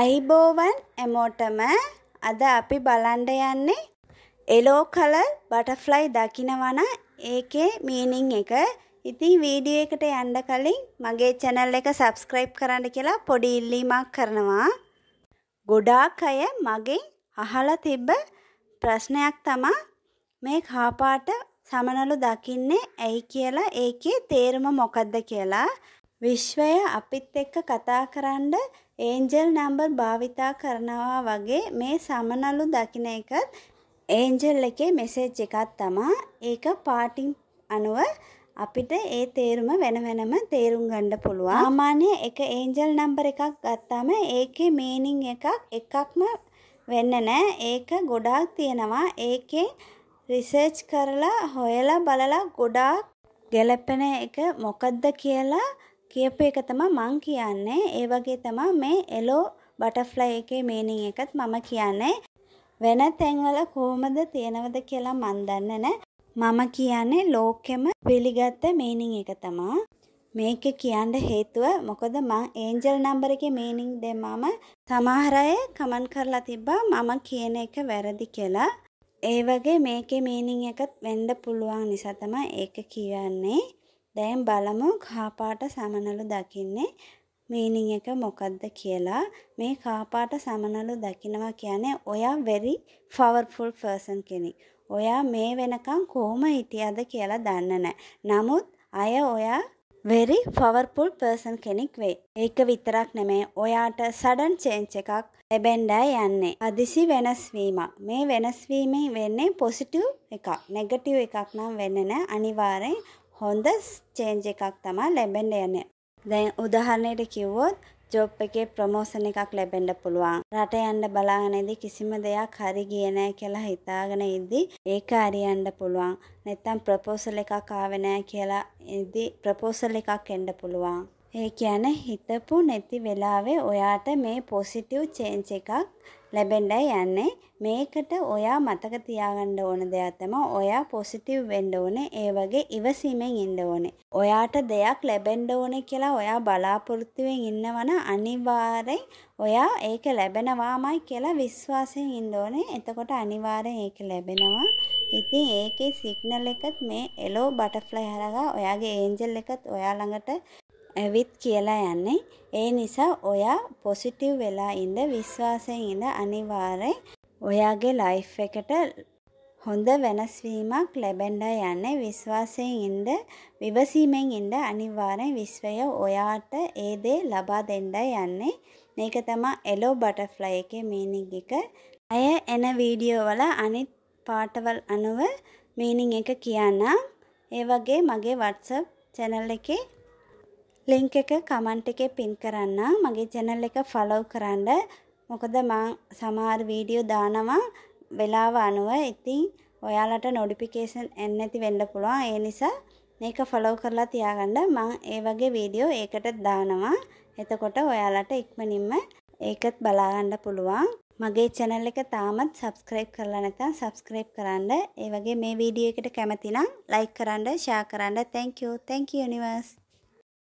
අයිබෝවන් එමෝටම අද අපි බලන්ඩ යන්නේ එලෝ කලර් බටෆ්ලයි දකිනවන ඒකේ මීනිං එක ඉතින් වීඩියෝ එකට යන්න කලින් මගේ චැනල් එක සබස්ක්‍රයිබ් කරන්න කියලා පොඩි ඉල්ලීමක් කරනවා ගොඩාක් අය මගෙන් අහලා තිබ්බ ප්‍රශ්නයක් තමා මේ කාපාට සමනලු දකින්නේ ඇයි කියලා ඒකේ තේරුම මොකක්ද කියලා විශ්වය අපිත් එක්ක කතා කරන්න ඒන්ජල් නම්බර් භාවිතා කරනවා වගේ මේ සමනලු දකින එකත් ඒන්ජල් එකේ මෙසේජ් එකක් තමා ඒක පාටිම් අනුව අපිට ඒ තේරුම වෙන වෙනම තේරුම් ගන්න පුළුවන්. සාමාන්‍ය එක ඒන්ජල් නම්බර් එකක් ගත්තාම ඒකේ මීනින් එකක් එකක්ම වෙන්නේ නැහැ. ඒක ගොඩාක් තියෙනවා. ඒකේ රිසර්ච් කරලා හොයලා බලලා ගොඩාක් ගැලපෙන එක මොකද්ද කියලා කියපු එක තමයි මං කියන්නේ. ඒ වගේ තමයි මේ yellow butterfly එකේ meaning එකත් මම කියන්නේ. වෙන තැන්වල කොහොමද තියෙනවද කියලා මන් දන්නේ නැහැ. මම කියන්නේ ලෝකෙම පිළිගත්ත meaning එක තමයි. මේක කියන්න හේතුව මොකද මං ඒන්ජල් නම්බර එකේ meaning දෙමම සමහර අය කමෙන්ට් කරලා තිබ්බා මම කියන එක වැරදි කියලා. ඒ වගේ මේකේ meaning එකත් වෙන්න පුළුවන් නිසා තමයි ඒක කියන්නේ. දැන් බලමු කාපාට සමනලු දකින්නේ මීනින් එක මොකක්ද කියලා මේ කාපාට සමනලු දකිනවා කියන්නේ ඔයා very powerful person කෙනෙක්. ඔයා මේ වෙනකන් කොහොම හිටියද කියලා දන්නේ නැහැ. නමුත් අය ඔයා very powerful person කෙනෙක් වෙයි. ඒක විතරක් නෙමෙයි ඔයාට sudden change එකක් ලැබෙන්නයි යන්නේ. අදිසි වෙනස් වීමක්. මේ වෙනස් වීමෙන් වෙන්නේ positive එකක්. negative එකක් නම් වෙන්නේ නැහැ. අනිවාර්යෙන් හොඳ චේන්ජ් එකක් තමා ලැබෙන්න යන්නේ. දැන් උදාහරණයට කිව්වොත් ජොබ් එකේ ප්‍රමෝෂන් එකක් ලැබෙන්න පුළුවන්. රට යන්න බලාගෙනදී කිසිම දෙයක් හරි ගියේ නැහැ කියලා හිතාගෙන ඉද්දි ඒක හරියන්න පුළුවන්. නැත්තම් ප්‍රපෝසල් එකක් ආවේ නැහැ කියලා ඉද්දි ප්‍රපෝසල් එකක් එන්න පුළුවන්. ඒ කියන්නේ හිතපු නැති වෙලාවේ ඔයාට මේ පොසිටිව් චේන්ජ් එකක් ලැබෙන්නයි යන්නේ. මේකට ඔයා මතක තියාගන්න ඕන දෙයක් තමයි ඔයා පොසිටිව් වෙන්න ඕනේ. ඒ වගේ ඉවසීමෙන් ඉන්න ඕනේ. ඔයාට දෙයක් ලැබෙන්න ඕනේ කියලා ඔයා බලාපොරොත්තුෙන් ඉන්නවනම් අනිවාර්යෙන් ඔයා ඒක ලැබෙනවාමයි කියලා විශ්වාසයෙන් ඉන්න ඕනේ. එතකොට අනිවාර්යෙන් ඒක ලැබෙනවා. ඉතින් ඒකේ සිග්නල් එකත් මේ එලෝ බටර්ෆ්ලයි හරහා ඔයාගේ ඒන්ජල් එකත් ඔයා ළඟට ඇවිත් කියලා යන්නේ. ඒ නිසා ඔයා පොසිටිව් වෙලා ඉඳ විශ්වාසයෙන් ඉඳ අනිවාර්යෙන් ඔයාගේ ලයිෆ් එකට හොඳ වෙනස්වීමක් ලැබෙන්න යන්නේ විශ්වාසයෙන් ඉඳ විවසීමෙන් ඉඳ අනිවාර්යෙන් විශ්වය ඔයාට ඒ දේ ලබා දෙන්න යන්නේ. මේක තමයි එලෝ බටර්ෆ්ලයි එකේ මීනින් එක. අය එන වීඩියෝ වල අනිත් පාටවල් අනුව මීනින් එක කියනවා. ඒ වගේ මගේ WhatsApp channel එකේ ලින්ක් එක කමන්ට් එකේ පින් කරන්න මගේ channel එක follow කරන්න මොකද මම සමහර වීඩියෝ දානවා වෙලාව අනුව ඉතින් ඔයාලට notification එන්නේ නැති වෙන්න පුළුවන් ඒ නිසා මේක follow කරලා තියාගන්න මම ඒ වගේ වීඩියෝ ඒකට දානවා එතකොට ඔයාලට ඉක්මනින්ම ඒකත් බලා ගන්න පුළුවන් මගේ channel එක තාමත් subscribe කරලා නැත්නම් subscribe කරන්න ඒ වගේ මේ වීඩියෝ එකට කැමති නම් like කරන්න share කරන්න thank you thank you universe